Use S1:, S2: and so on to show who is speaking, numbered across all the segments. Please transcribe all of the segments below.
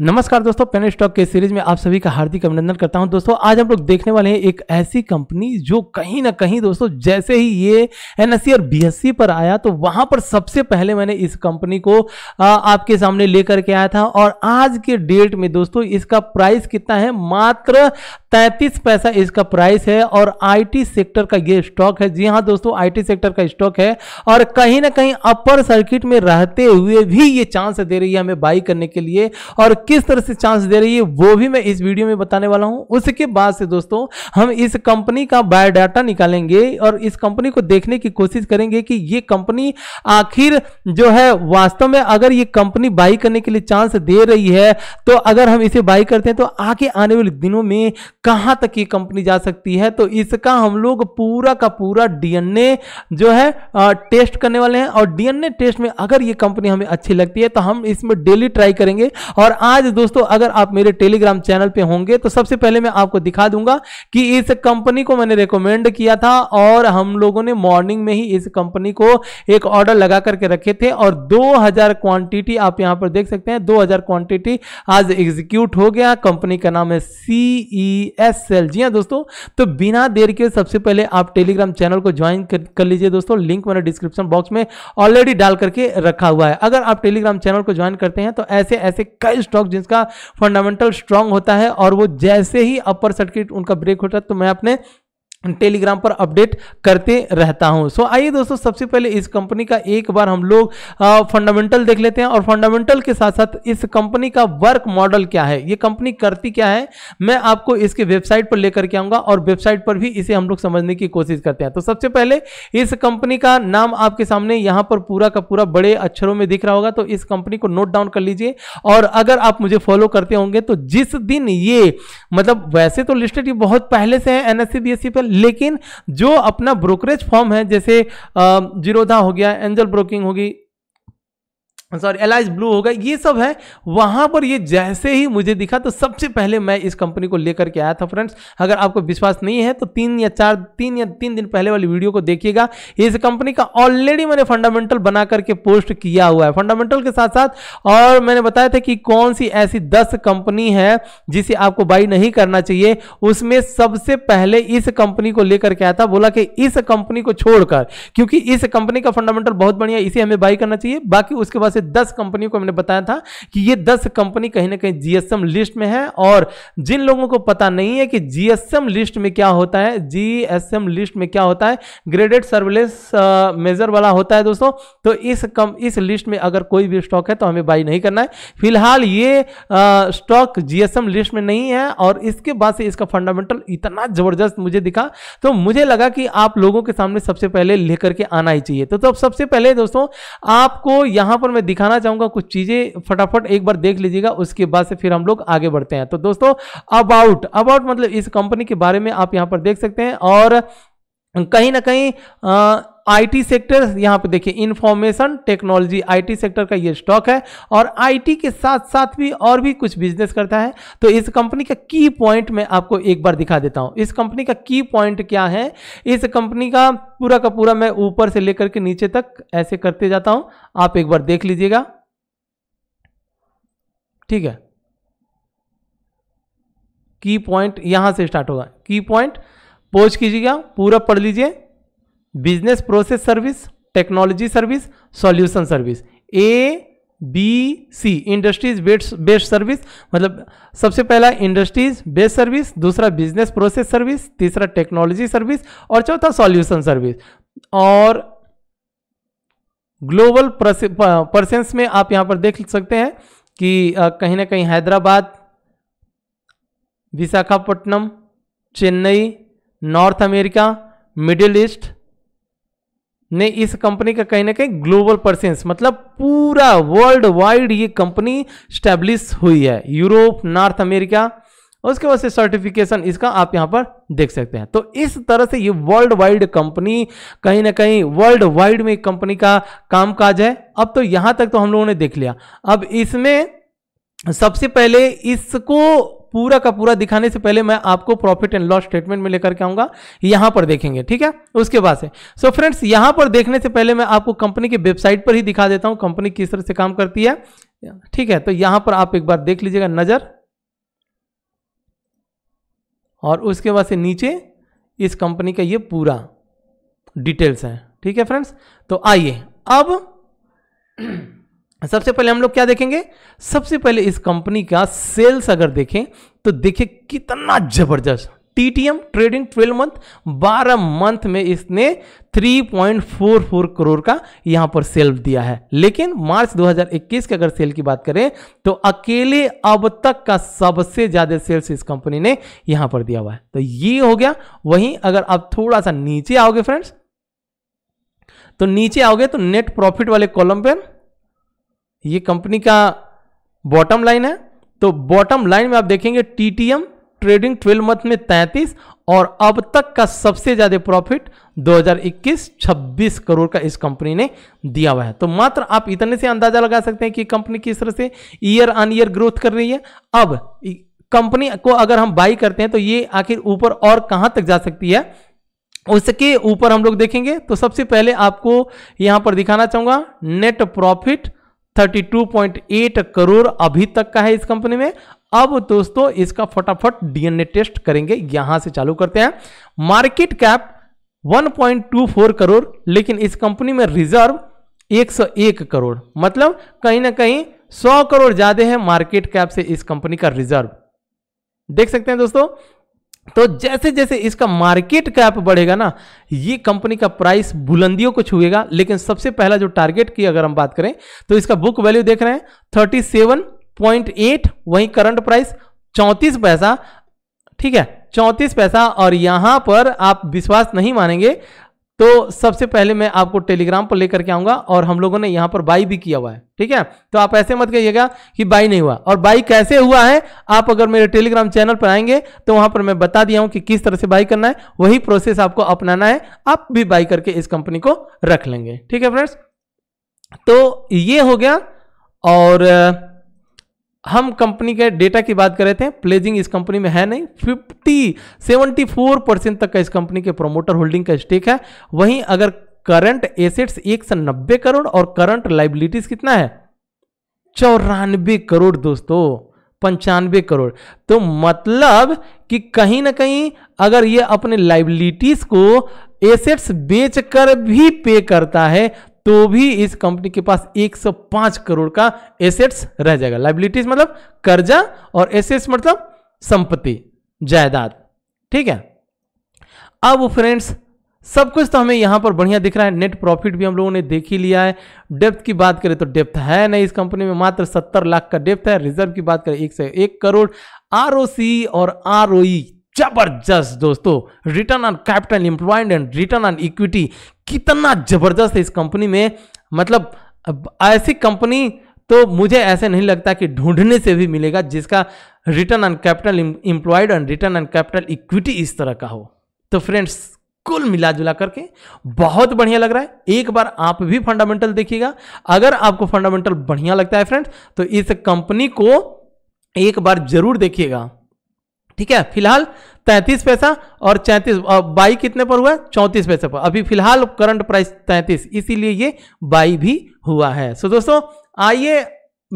S1: नमस्कार दोस्तों pen stock के सीरीज में आप सभी का हार्दिक अभिनंदन करता हूं दोस्तों आज हम लोग देखने वाले हैं एक ऐसी कंपनी जो कहीं ना कहीं दोस्तों जैसे ही ये एन और बी पर आया तो वहां पर सबसे पहले मैंने इस कंपनी को आ, आपके सामने लेकर के आया था और आज के डेट में दोस्तों इसका प्राइस कितना है मात्र तैंतीस पैसा इसका प्राइस है और आई सेक्टर का ये स्टॉक है जी हाँ दोस्तों आई सेक्टर का स्टॉक है और कहीं ना कहीं अपर सर्किट में रहते हुए भी ये चांस दे रही है हमें बाई करने के लिए और किस तरह से चांस दे रही है वो भी मैं इस वीडियो में बताने वाला हूं उसके बाद से दोस्तों हम इस कंपनी का बायोडाटा निकालेंगे और इस कंपनी को देखने की कोशिश करेंगे कि ये कंपनी आखिर जो है वास्तव में अगर ये कंपनी बाई करने के लिए चांस दे रही है तो अगर हम इसे बाई करते हैं तो आगे आने वाले दिनों में कहां तक ये कंपनी जा सकती है तो इसका हम लोग पूरा का पूरा डीएनए जो है टेस्ट करने वाले हैं और डीएनए टेस्ट में अगर ये कंपनी हमें अच्छी लगती है तो हम इसमें डेली ट्राई करेंगे और आज आज दोस्तों अगर आप मेरे टेलीग्राम चैनल पे होंगे तो सबसे पहले मैं आपको दिखा दूंगा कि इस कंपनी को मैंने रिकमेंड किया था और हम लोगों ने मॉर्निंग में ही इस कंपनी को एक ऑर्डर लगा करके रखे थे और 2000 क्वांटिटी आप यहां पर देख सकते हैं 2000 क्वांटिटी आज एग्जीक्यूट हो गया कंपनी का नाम है सी ई एस सीईएसएल जी हाँ दोस्तों तो बिना देर के सबसे पहले आप टेलीग्राम चैनल को ज्वाइन कर, कर लीजिए दोस्तों लिंक मैंने डिस्क्रिप्शन बॉक्स में ऑलरेडी डाल करके रखा हुआ है अगर आप टेलीग्राम चैनल को ज्वाइन करते हैं तो ऐसे ऐसे कई स्टॉक स्टॉक जिसका फंडामेंटल स्ट्रांग होता है और वो जैसे ही अपर सर्किट उनका ब्रेक होता है तो मैं अपने टेलीग्राम पर अपडेट करते रहता हूं सो so, आइए दोस्तों सबसे पहले इस कंपनी का एक बार हम लोग फंडामेंटल देख लेते हैं और फंडामेंटल के साथ साथ इस कंपनी का वर्क मॉडल क्या है ये कंपनी करती क्या है मैं आपको इसके वेबसाइट पर लेकर के आऊंगा और वेबसाइट पर भी इसे हम लोग समझने की कोशिश करते हैं तो सबसे पहले इस कंपनी का नाम आपके सामने यहाँ पर पूरा का पूरा बड़े अक्षरों में दिख रहा होगा तो इस कंपनी को नोट डाउन कर लीजिए और अगर आप मुझे फॉलो करते होंगे तो जिस दिन ये मतलब वैसे तो लिस्टेड ये बहुत पहले से है एनएससी एस पर लेकिन जो अपना ब्रोकरेज फॉर्म है जैसे जीरोधा हो गया एंजल ब्रोकिंग होगी सॉरी एलाइज ब्लू होगा ये सब है वहाँ पर ये जैसे ही मुझे दिखा तो सबसे पहले मैं इस कंपनी को लेकर के आया था फ्रेंड्स अगर आपको विश्वास नहीं है तो तीन या चार तीन या तीन दिन पहले वाली वीडियो को देखिएगा इस कंपनी का ऑलरेडी मैंने फंडामेंटल बना करके पोस्ट किया हुआ है फंडामेंटल के साथ साथ और मैंने बताया था कि कौन सी ऐसी दस कंपनी है जिसे आपको बाई नहीं करना चाहिए उसमें सबसे पहले इस कंपनी को लेकर के आया था बोला कि इस कंपनी को छोड़कर क्योंकि इस कंपनी का फंडामेंटल बहुत बढ़िया इसे हमें बाई करना चाहिए बाकी उसके बाद से दस कंपनी को हमने बताया था कि ये दस कंपनी कहीं ना कहीं जीएसएम लिस्ट में है और जिन लोगों को पता नहीं है कि जीएसएम लिस्ट में क्या होता है जीएसएम लिस्ट में क्या होता है ग्रेडेड सर्विलेंस मेजर वाला होता है दोस्तों तो इस कम इस लिस्ट में अगर कोई भी स्टॉक है तो हमें बाई नहीं करना है फिलहाल ये स्टॉक जीएसएम लिस्ट में नहीं है और इसके बाद से इसका फंडामेंटल इतना जबरदस्त मुझे दिखा तो मुझे लगा कि आप लोगों के सामने सबसे पहले लेकर के आना ही चाहिए तो, तो सबसे पहले दोस्तों आपको यहां पर मैं दिखाना चाहूंगा कुछ चीज़ें फटाफट एक बार देख लीजिएगा उसके बाद से फिर हम लोग आगे बढ़ते हैं तो दोस्तों अबाउट अबाउट मतलब इस कंपनी के बारे में आप यहां पर देख सकते हैं और कहीं ना कहीं आईटी सेक्टर यहां पे देखिए इंफॉर्मेशन टेक्नोलॉजी आईटी सेक्टर का ये स्टॉक है और आईटी के साथ साथ भी और भी कुछ बिजनेस करता है तो इस कंपनी का की पॉइंट मैं आपको एक बार दिखा देता हूं इस कंपनी का की पॉइंट क्या है इस कंपनी का पूरा का पूरा मैं ऊपर से लेकर के नीचे तक ऐसे करते जाता हूं आप एक बार देख लीजिएगा ठीक है की पॉइंट यहां से स्टार्ट होगा की पॉइंट पोज कीजिएगा पूरा पढ़ लीजिए business process service technology service solution service A B C industries best best service मतलब सबसे पहला इंडस्ट्रीज बेस्ट सर्विस दूसरा बिजनेस प्रोसेस सर्विस तीसरा टेक्नोलॉजी सर्विस और चौथा सॉल्यूशन सर्विस और ग्लोबल परसेंस में आप यहां पर देख सकते हैं कि कहीं ना कहीं Hyderabad Visakhapatnam Chennai North America Middle East ने इस कंपनी का कहीं ना कहीं ग्लोबल परसेंस मतलब पूरा वर्ल्ड वाइड ये कंपनी स्टैब्लिश हुई है यूरोप नॉर्थ अमेरिका उसके बाद से सर्टिफिकेशन इसका आप यहां पर देख सकते हैं तो इस तरह से ये वर्ल्ड वाइड कंपनी कहीं ना कहीं वर्ल्ड वाइड में कंपनी का कामकाज है अब तो यहां तक तो हम लोगों ने देख लिया अब इसमें सबसे पहले इसको पूरा का पूरा दिखाने से पहले मैं आपको प्रॉफिट एंड लॉस स्टेटमेंट में लेकर के आऊंगा यहां पर देखेंगे ठीक है उसके बाद से सो फ्रेंड्स यहां पर देखने से पहले मैं आपको कंपनी की वेबसाइट पर ही दिखा देता हूं कंपनी किस तरह से काम करती है ठीक है तो यहां पर आप एक बार देख लीजिएगा नजर और उसके बाद से नीचे इस कंपनी का ये पूरा डिटेल्स है ठीक है फ्रेंड्स तो आइए अब सबसे पहले हम लोग क्या देखेंगे सबसे पहले इस कंपनी का सेल्स अगर देखें तो देखिए कितना जबरदस्त टीटीएम ट्रेडिंग 12 मंथ 12 मंथ में इसने 3.44 करोड़ का यहां पर सेल दिया है लेकिन मार्च 2021 के अगर सेल की बात करें तो अकेले अब तक का सबसे ज्यादा सेल्स इस कंपनी ने यहां पर दिया हुआ है तो ये हो गया वहीं अगर आप थोड़ा सा नीचे आओगे फ्रेंड्स तो नीचे आओगे तो नेट प्रॉफिट वाले कॉलम पर ये कंपनी का बॉटम लाइन है तो बॉटम लाइन में आप देखेंगे टीटीएम ट्रेडिंग 12 मंथ में 33 और अब तक का सबसे ज़्यादा प्रॉफिट 2021 26 करोड़ का इस कंपनी ने दिया हुआ है तो मात्र आप इतने से अंदाज़ा लगा सकते हैं कि कंपनी किस तरह से ईयर ऑन ईयर ग्रोथ कर रही है अब कंपनी को अगर हम बाई करते हैं तो ये आखिर ऊपर और कहाँ तक जा सकती है उसके ऊपर हम लोग देखेंगे तो सबसे पहले आपको यहां पर दिखाना चाहूंगा नेट प्रॉफिट 32.8 करोड़ अभी तक का है इस कंपनी में अब दोस्तों इसका फटाफट डीएनए टेस्ट करेंगे यहां से चालू करते हैं मार्केट कैप 1.24 करोड़ लेकिन इस कंपनी में रिजर्व 101 करोड़ मतलब कहीं ना कहीं 100 करोड़ ज्यादा है मार्केट कैप से इस कंपनी का रिजर्व देख सकते हैं दोस्तों तो जैसे जैसे इसका मार्केट कैप बढ़ेगा ना ये कंपनी का प्राइस बुलंदियों को छुएगा लेकिन सबसे पहला जो टारगेट की अगर हम बात करें तो इसका बुक वैल्यू देख रहे हैं थर्टी सेवन पॉइंट एट वही करंट प्राइस चौंतीस पैसा ठीक है चौंतीस पैसा और यहां पर आप विश्वास नहीं मानेंगे तो सबसे पहले मैं आपको टेलीग्राम पर लेकर के आऊंगा और हम लोगों ने यहां पर बाई भी किया हुआ है ठीक है तो आप ऐसे मत कहिएगा कि बाई नहीं हुआ और बाई कैसे हुआ है आप अगर मेरे टेलीग्राम चैनल पर आएंगे तो वहां पर मैं बता दिया हूं कि किस तरह से बाई करना है वही प्रोसेस आपको अपनाना है आप भी बाई करके इस कंपनी को रख लेंगे ठीक है फ्रेंड्स तो ये हो गया और हम कंपनी के डेटा की बात कर रहे थे प्लेजिंग इस कंपनी में है नहीं सेवेंटी फोर परसेंट तक का इस कंपनी के प्रोमोटर होल्डिंग का स्टेक है वहीं अगर करंट एसेट्स एक सौ नब्बे करोड़ और करंट लाइबिलिटीज कितना है चौरानबे करोड़ दोस्तों पंचानबे करोड़ तो मतलब कि कहीं ना कहीं अगर ये अपने लाइबिलिटीज को एसेट्स बेचकर भी पे करता है तो भी इस कंपनी के पास 105 करोड़ का एसेट्स रह जाएगा लाइबिलिटीज मतलब कर्जा और एसेट्स मतलब संपत्ति जायदाद ठीक है अब फ्रेंड्स सब कुछ तो हमें यहां पर बढ़िया दिख रहा है नेट प्रॉफिट भी हम लोगों ने देख ही लिया है डेप्थ की बात करें तो डेप्थ है नहीं इस कंपनी में मात्र सत्तर लाख का डेप्थ है रिजर्व की बात करें एक से एक करोड़ आर और आर जबरदस्त दोस्तों return on capital employed and return on equity कितना जबरदस्त है इस कंपनी में मतलब ऐसी कंपनी तो मुझे ऐसे नहीं लगता कि ढूंढने से भी मिलेगा जिसका return on capital employed and return on capital equity इस तरह का हो तो फ्रेंड्स कुल मिला जुला करके बहुत बढ़िया लग रहा है एक बार आप भी फंडामेंटल देखिएगा अगर आपको फंडामेंटल बढ़िया लगता है फ्रेंड्स तो इस कंपनी को एक बार जरूर देखिएगा ठीक है फिलहाल तैंतीस पैसा और चैंतीस बाई कितने पर हुआ चौंतीस पैसे पर अभी फिलहाल करंट प्राइस तैंतीस इसीलिए ये बाई भी हुआ है सो दोस्तों आइए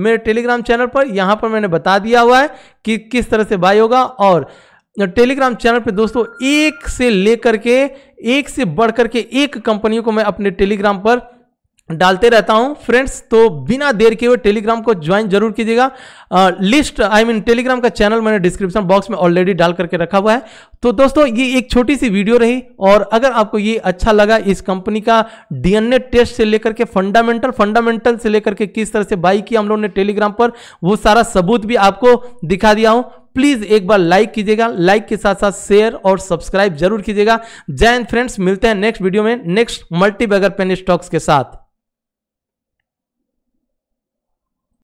S1: मेरे टेलीग्राम चैनल पर यहाँ पर मैंने बता दिया हुआ है कि किस तरह से बाई होगा और टेलीग्राम चैनल पे दोस्तों एक से लेकर के एक से बढ़ करके एक कंपनियों को मैं अपने टेलीग्राम पर डालते रहता हूं फ्रेंड्स तो बिना देर के हुए टेलीग्राम को ज्वाइन जरूर कीजिएगा लिस्ट आई मीन टेलीग्राम का चैनल मैंने डिस्क्रिप्शन बॉक्स में ऑलरेडी डाल करके रखा हुआ है तो दोस्तों ये एक छोटी सी वीडियो रही और अगर आपको ये अच्छा लगा इस कंपनी का डीएनए टेस्ट से लेकर के फंडामेंटल फंडामेंटल से लेकर के किस तरह से बाई किया हम लोग ने टेलीग्राम पर वो सारा सबूत भी आपको दिखा दिया हूं प्लीज एक बार लाइक कीजिएगा लाइक के साथ साथ शेयर और सब्सक्राइब जरूर कीजिएगा जय हिंद फ्रेंड्स मिलते हैं नेक्स्ट वीडियो में नेक्स्ट मल्टी पेन स्टॉक्स के साथ